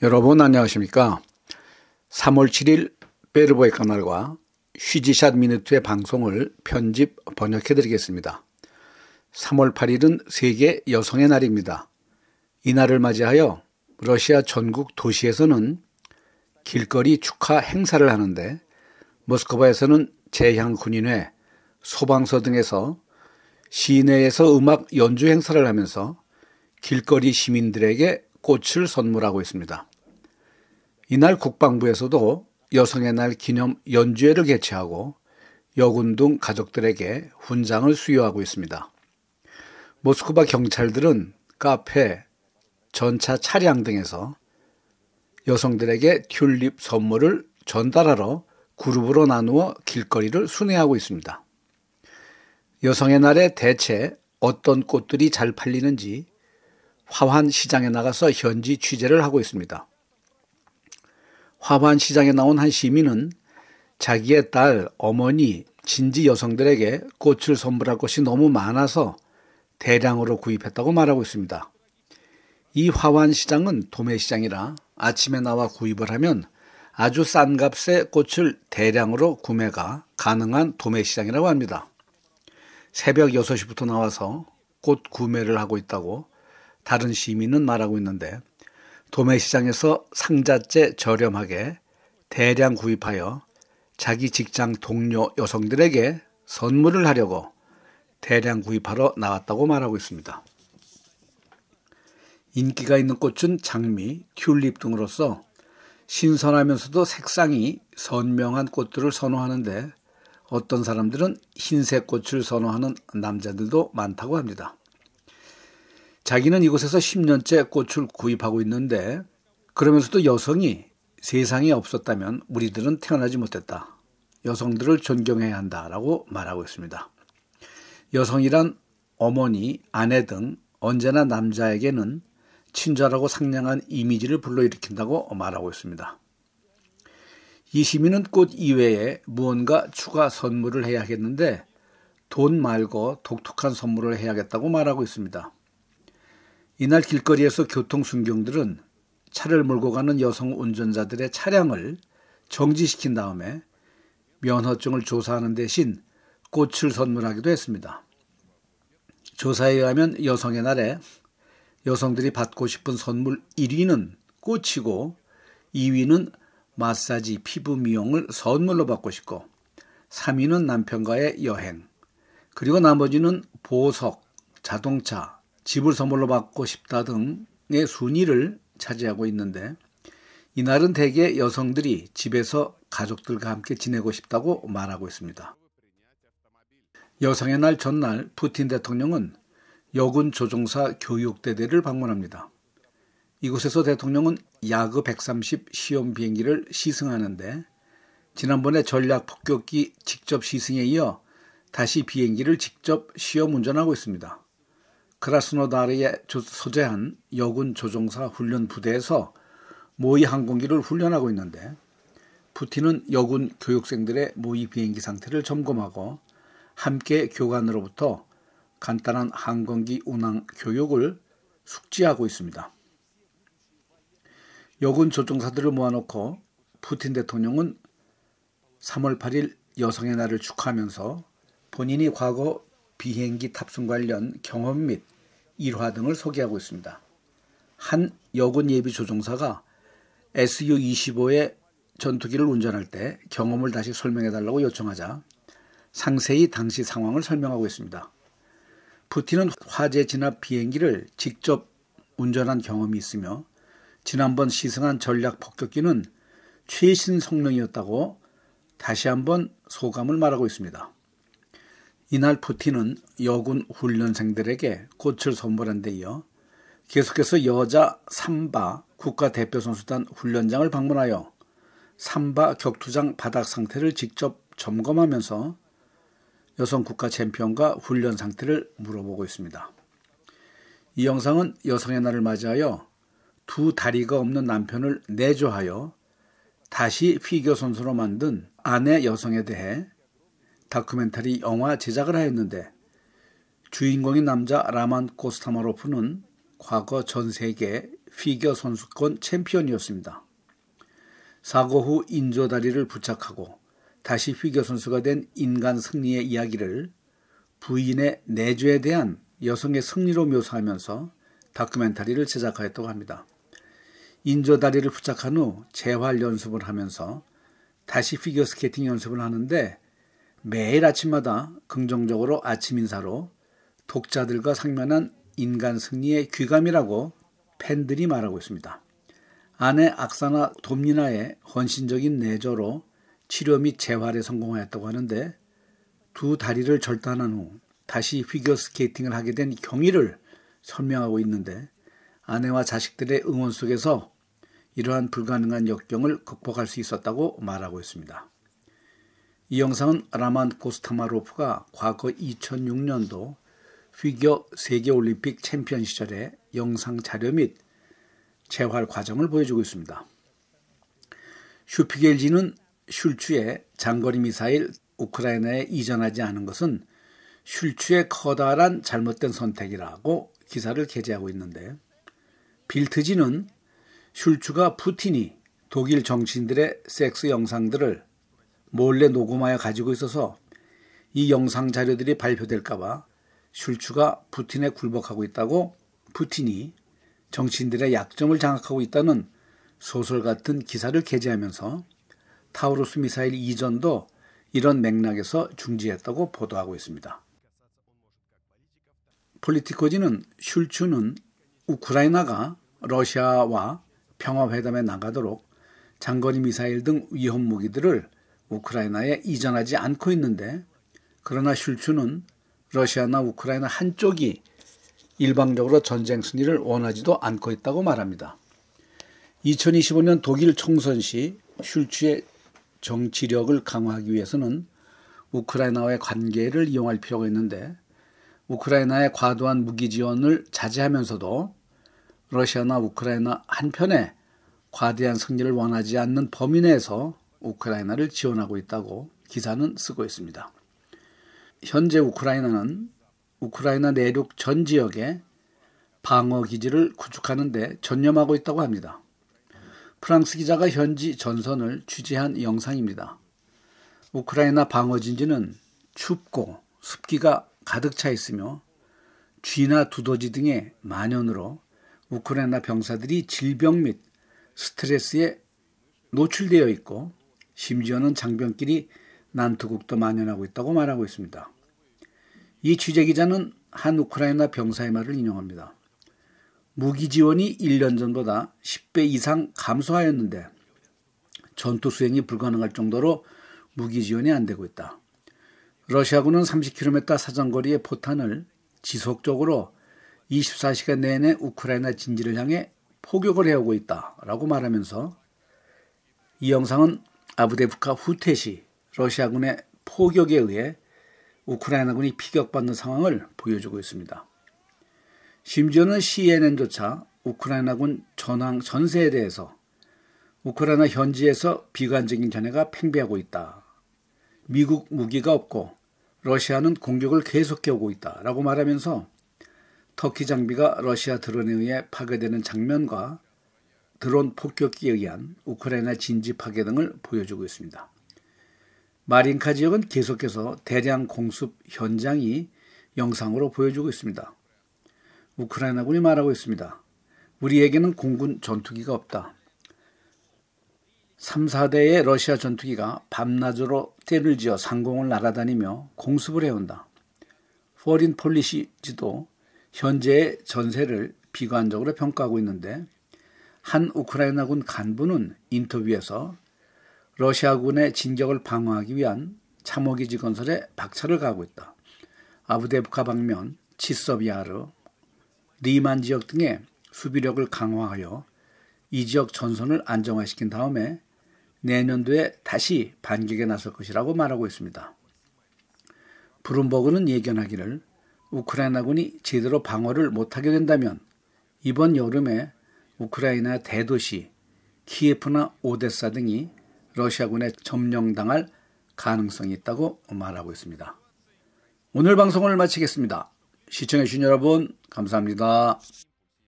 여러분 안녕하십니까. 3월 7일 베르보의 к а 과휴지샷 미니트의 방송을 편집 번역해 드리겠습니다. 3월 8일은 세계 여성의 날입니다. 이 날을 맞이하여 러시아 전국 도시에서는 길거리 축하 행사를 하는데 모스크바에서는 제향군인회, 소방서 등에서 시내에서 음악 연주 행사를 하면서 길거리 시민들에게 꽃을 선물하고 있습니다. 이날 국방부에서도 여성의 날 기념 연주회를 개최하고 여군 등 가족들에게 훈장을 수여하고 있습니다. 모스크바 경찰들은 카페, 전차 차량 등에서 여성들에게 튤립 선물을 전달하러 그룹으로 나누어 길거리를 순회하고 있습니다. 여성의 날에 대체 어떤 꽃들이 잘 팔리는지 화환 시장에 나가서 현지 취재를 하고 있습니다. 화환 시장에 나온 한 시민은 자기의 딸, 어머니, 진지 여성들에게 꽃을 선물할 것이 너무 많아서 대량으로 구입했다고 말하고 있습니다. 이 화환 시장은 도매 시장이라 아침에 나와 구입을 하면 아주 싼 값에 꽃을 대량으로 구매가 가능한 도매 시장이라고 합니다. 새벽 6시부터 나와서 꽃 구매를 하고 있다고 다른 시민은 말하고 있는데 도매시장에서 상자째 저렴하게 대량 구입하여 자기 직장 동료 여성들에게 선물을 하려고 대량 구입하러 나왔다고 말하고 있습니다. 인기가 있는 꽃은 장미, 튤립 등으로서 신선하면서도 색상이 선명한 꽃들을 선호하는데 어떤 사람들은 흰색 꽃을 선호하는 남자들도 많다고 합니다. 자기는 이곳에서 10년째 꽃을 구입하고 있는데 그러면서도 여성이 세상에 없었다면 우리들은 태어나지 못했다. 여성들을 존경해야 한다라고 말하고 있습니다. 여성이란 어머니, 아내 등 언제나 남자에게는 친절하고 상냥한 이미지를 불러일으킨다고 말하고 있습니다. 이 시민은 꽃 이외에 무언가 추가 선물을 해야겠는데 돈 말고 독특한 선물을 해야겠다고 말하고 있습니다. 이날 길거리에서 교통순경들은 차를 몰고 가는 여성 운전자들의 차량을 정지시킨 다음에 면허증을 조사하는 대신 꽃을 선물하기도 했습니다. 조사에 의하면 여성의 날에 여성들이 받고 싶은 선물 1위는 꽃이고 2위는 마사지 피부 미용을 선물로 받고 싶고 3위는 남편과의 여행 그리고 나머지는 보석, 자동차, 집을 선물로 받고 싶다 등의 순위를 차지하고 있는데 이날은 대개 여성들이 집에서 가족들과 함께 지내고 싶다고 말하고 있습니다. 여성의 날 전날 푸틴 대통령은 여군 조종사 교육대대를 방문합니다. 이곳에서 대통령은 야그 130 시험 비행기를 시승하는데 지난번에 전략 폭격기 직접 시승에 이어 다시 비행기를 직접 시험 운전하고 있습니다. 크라스노다르에 소재한 여군 조종사 훈련 부대에서 모의 항공기를 훈련하고 있는데 푸틴은 여군 교육생들의 모의 비행기 상태를 점검하고 함께 교관으로부터 간단한 항공기 운항 교육을 숙지하고 있습니다. 여군 조종사들을 모아놓고 푸틴 대통령은 3월 8일 여성의 날을 축하하면서 본인이 과거 비행기 탑승 관련 경험 및 일화 등을 소개하고 있습니다. 한 여군 예비 조종사가 SU-25의 전투기를 운전할 때 경험을 다시 설명해 달라고 요청하자 상세히 당시 상황을 설명하고 있습니다. 푸틴은 화재 진압 비행기를 직접 운전한 경험이 있으며 지난번 시승한 전략 폭격기는 최신 성능이었다고 다시 한번 소감을 말하고 있습니다. 이날 푸틴은 여군 훈련생들에게 꽃을 선물한 데 이어 계속해서 여자 삼바 국가대표선수단 훈련장을 방문하여 삼바 격투장 바닥 상태를 직접 점검하면서 여성 국가 챔피언과 훈련 상태를 물어보고 있습니다. 이 영상은 여성의 날을 맞이하여 두 다리가 없는 남편을 내조하여 다시 피겨 선수로 만든 아내 여성에 대해 다큐멘터리 영화 제작을 하였는데 주인공인 남자 라만 코스타마로프는 과거 전 세계 피겨 선수권 챔피언이었습니다. 사고 후 인조다리를 부착하고 다시 피겨 선수가 된 인간 승리의 이야기를 부인의 내조에 대한 여성의 승리로 묘사하면서 다큐멘터리를 제작하였다고 합니다. 인조다리를 부착한 후 재활 연습을 하면서 다시 피겨스케이팅 연습을 하는데 매일 아침마다 긍정적으로 아침 인사로 독자들과 상면한 인간 승리의 귀감이라고 팬들이 말하고 있습니다. 아내 악사나 돔니나의 헌신적인 내조로 치료 및 재활에 성공하였다고 하는데 두 다리를 절단한 후 다시 휘겨 스케이팅을 하게 된 경위를 설명하고 있는데 아내와 자식들의 응원 속에서 이러한 불가능한 역경을 극복할 수 있었다고 말하고 있습니다. 이 영상은 라만 고스타마로프가 과거 2006년도 피겨 세계올림픽 챔피언 시절의 영상 자료 및 재활 과정을 보여주고 있습니다. 슈피겔지는 슐츠의 장거리 미사일 우크라이나에 이전하지 않은 것은 슐츠의 커다란 잘못된 선택이라고 기사를 게재하고 있는데 빌트지는 슐츠가 푸틴이 독일 정치인들의 섹스 영상들을 몰래 녹음하여 가지고 있어서 이 영상 자료들이 발표될까봐 슐츠가 푸틴에 굴복하고 있다고 푸틴이 정치인들의 약점을 장악하고 있다는 소설 같은 기사를 게재하면서 타우루스 미사일 이전도 이런 맥락에서 중지했다고 보도하고 있습니다. 폴리티코지는 슐츠는 우크라이나가 러시아와 평화회담에 나가도록 장거리 미사일 등 위험 무기들을 우크라이나에 이전하지 않고 있는데 그러나 슐츠는 러시아나 우크라이나 한쪽이 일방적으로 전쟁 승리를 원하지도 않고 있다고 말합니다. 2025년 독일 총선 시 슐츠의 정치력을 강화하기 위해서는 우크라이나와의 관계를 이용할 필요가 있는데 우크라이나의 과도한 무기 지원을 자제하면서도 러시아나 우크라이나 한편에 과대한 승리를 원하지 않는 범위 내에서 우크라이나를 지원하고 있다고 기사는 쓰고 있습니다. 현재 우크라이나는 우크라이나 내륙 전 지역에 방어 기지를 구축하는 데 전념하고 있다고 합니다. 프랑스 기자가 현지 전선을 취재한 영상입니다. 우크라이나 방어 진지는 춥고 습기가 가득 차 있으며 쥐나 두더지 등의 만연으로 우크라이나 병사들이 질병 및 스트레스에 노출되어 있고 심지어는 장병끼리 난투극도 만연하고 있다고 말하고 있습니다. 이 취재 기자는 한 우크라이나 병사의 말을 인용합니다. 무기 지원이 1년 전보다 10배 이상 감소하였는데 전투 수행이 불가능할 정도로 무기 지원이 안 되고 있다. 러시아군은 30km 사정거리의 포탄을 지속적으로 24시간 내내 우크라이나 진지를 향해 포격을 해오고 있다라고 말하면서 이 영상은 아부데프카 후테시 러시아군의 포격에 의해 우크라이나군이 피격받는 상황을 보여주고 있습니다. 심지어는 CNN조차 우크라이나군 전황 전세에 대해서 우크라이나 현지에서 비관적인 견해가 팽배하고 있다. 미국 무기가 없고 러시아는 공격을 계속해 오고 있다. 라고 말하면서 터키 장비가 러시아 드론에 의해 파괴되는 장면과 드론 폭격기에 의한 우크라이나 진지 파괴 등을 보여주고 있습니다. 마린카 지역은 계속해서 대량 공습 현장이 영상으로 보여주고 있습니다. 우크라이나군이 말하고 있습니다. 우리에게는 공군 전투기가 없다. 3, 4대의 러시아 전투기가 밤낮으로 때를 지어 상공을 날아다니며 공습을 해온다. 포린 폴리시 지도 현재의 전세를 비관적으로 평가하고 있는데 한 우크라이나군 간부는 인터뷰에서 러시아군의 진격을 방어하기 위한 참호기지 건설에 박차를 가하고 있다. 아부데브카 방면, 치서비아르, 리만 지역 등의 수비력을 강화하여 이 지역 전선을 안정화시킨 다음에 내년도에 다시 반격에 나설 것이라고 말하고 있습니다. 브룸버그는 예견하기를 우크라이나군이 제대로 방어를 못하게 된다면 이번 여름에 우크라이나 대도시 키예프나 오데사 등이 러시아군에 점령당할 가능성이 있다고 말하고 있습니다. 오늘 방송을 마치겠습니다. 시청해주신 여러분, 감사합니다.